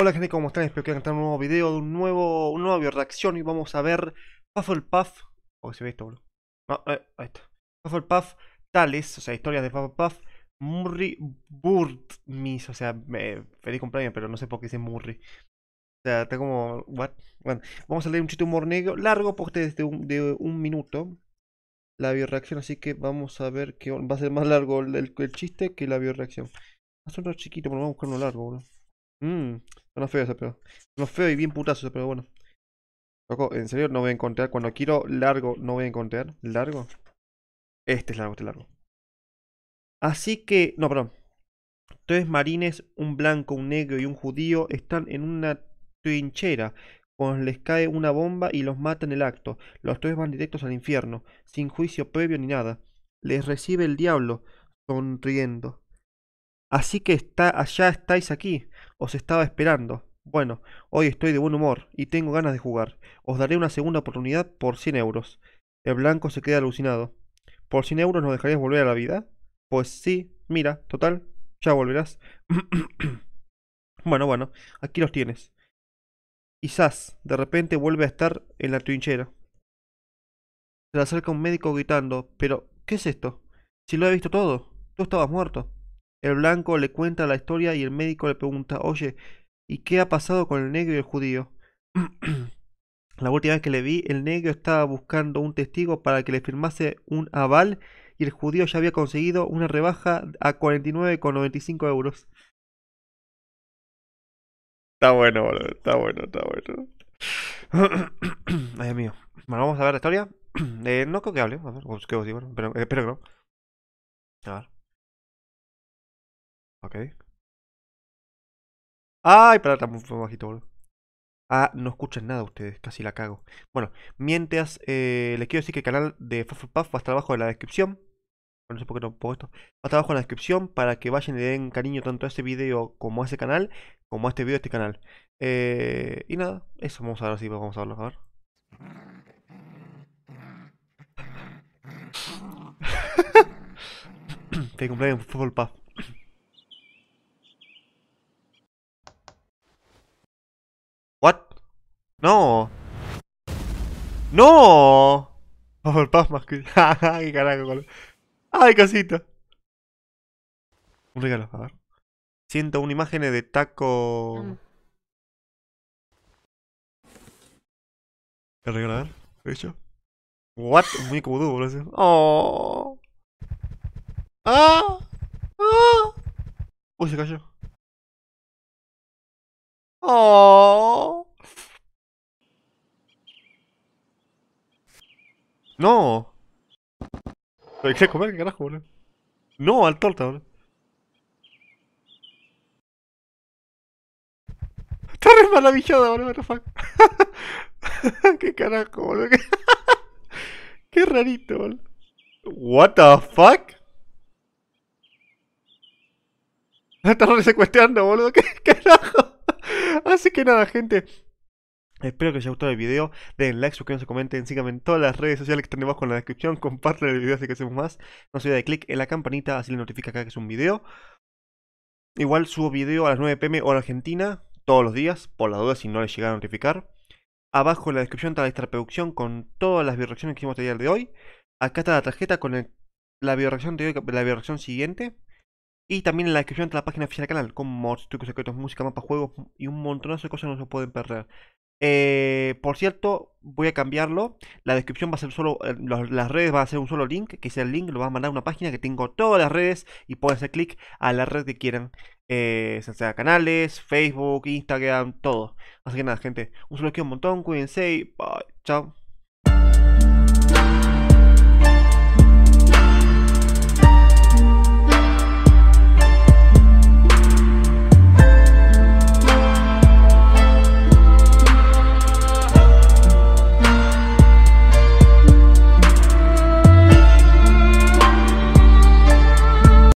Hola gente, ¿cómo están? Espero que hayan un nuevo video de un nuevo, una nueva reacción y vamos a ver Puffle Puff. Oh, se ve esto, eh, Puffle Puff Tales, o sea, historia de Puffle Puff. Murray Burtmis, o sea, feliz cumpleaños, pero no sé por qué dice Murray. O sea, está como. What? Bueno, vamos a leer un chiste humor negro largo porque este es de un, un minuto la bioreacción, así que vamos a ver que va a ser más largo el, chiste que la bioreacción. Va a ser chiquito, pero vamos a buscar uno largo, boludo. Mmm, no feo ese pedo. No feo y bien putazo ese pedo, bueno. Loco, en serio no voy a encontrar. Cuando quiero largo, no voy a encontrar. ¿Largo? Este es largo, este es largo. Así que. No, perdón. Tres marines, un blanco, un negro y un judío están en una trinchera. Cuando les cae una bomba y los mata en el acto. Los tres van directos al infierno, sin juicio previo ni nada. Les recibe el diablo, sonriendo. Así que está, allá estáis aquí. Os estaba esperando. Bueno, hoy estoy de buen humor y tengo ganas de jugar. Os daré una segunda oportunidad por 100 euros. El blanco se queda alucinado. ¿Por 100 euros nos dejarías volver a la vida? Pues sí, mira, total, ya volverás. bueno, bueno, aquí los tienes. Quizás, de repente vuelve a estar en la trinchera. Se le acerca un médico gritando, pero, ¿qué es esto? Si lo he visto todo, tú estabas muerto. El blanco le cuenta la historia y el médico le pregunta, oye, ¿y qué ha pasado con el negro y el judío? la última vez que le vi, el negro estaba buscando un testigo para que le firmase un aval y el judío ya había conseguido una rebaja a 49,95 euros. Está bueno, boludo. Está bueno, está bueno. Ay, amigo. mío. Bueno, vamos a ver la historia. Eh, no creo que hable. pero, eh, espero que no. A ver. Ok. Ay, para está muy bajito, boludo. Ah, no escuchan nada ustedes, casi la cago. Bueno, mientras eh, les quiero decir que el canal de Puff va a estar abajo en la descripción. No sé por qué no pongo esto. Va a estar abajo en la descripción para que vayan y den cariño tanto a este video como a este canal, como a este video de este canal. Eh, y nada, eso vamos a ver así, vamos a verlo. A ver. Te ¡No! ¡No! por paz más que... ¡Ay, carajo! ¡Ay, casita! Un regalo, a ver. Siento una imagen de taco... Mm. ¿Qué regalar? ver. hecho? ¿What? Muy muñeco boludo. ¡Oh! ¡Ah! ¡Ah! Uy, se cayó. ¡Oh! No. ¿Qué que comer? ¿Qué carajo, boludo? No, al torta, boludo. Está re maravillada, boludo, what ¿Qué carajo, boludo? Qué rarito, boludo. What the fuck? Me están secuestrando, boludo. ¿Qué carajo? Así que nada, gente. Espero que os haya gustado el video, den like, suscríbanse, comenten, síganme en todas las redes sociales que tenemos en la descripción, comparte el video así que hacemos más, no se de clic en la campanita, así le notifica cada que es un video. Igual subo video a las 9 pm hora argentina, todos los días, por la duda si no les llega a notificar. Abajo en la descripción está la producción con todas las bioreacciones que hicimos el de hoy. Acá está la tarjeta con la bioreacción de la bioreacción siguiente. Y también en la descripción está la página oficial del canal, con mods, trucos secretos, música, mapas, juegos y un montonazo de cosas que no se pueden perder. Eh, por cierto, voy a cambiarlo. La descripción va a ser solo. Eh, las redes va a ser un solo link. Que sea el link, lo va a mandar a una página que tengo todas las redes. Y pueden hacer clic a la red que quieran. Eh, sean canales, Facebook, Instagram, todo. Así que nada, gente. Un solo que un montón. Cuídense y bye. Chao.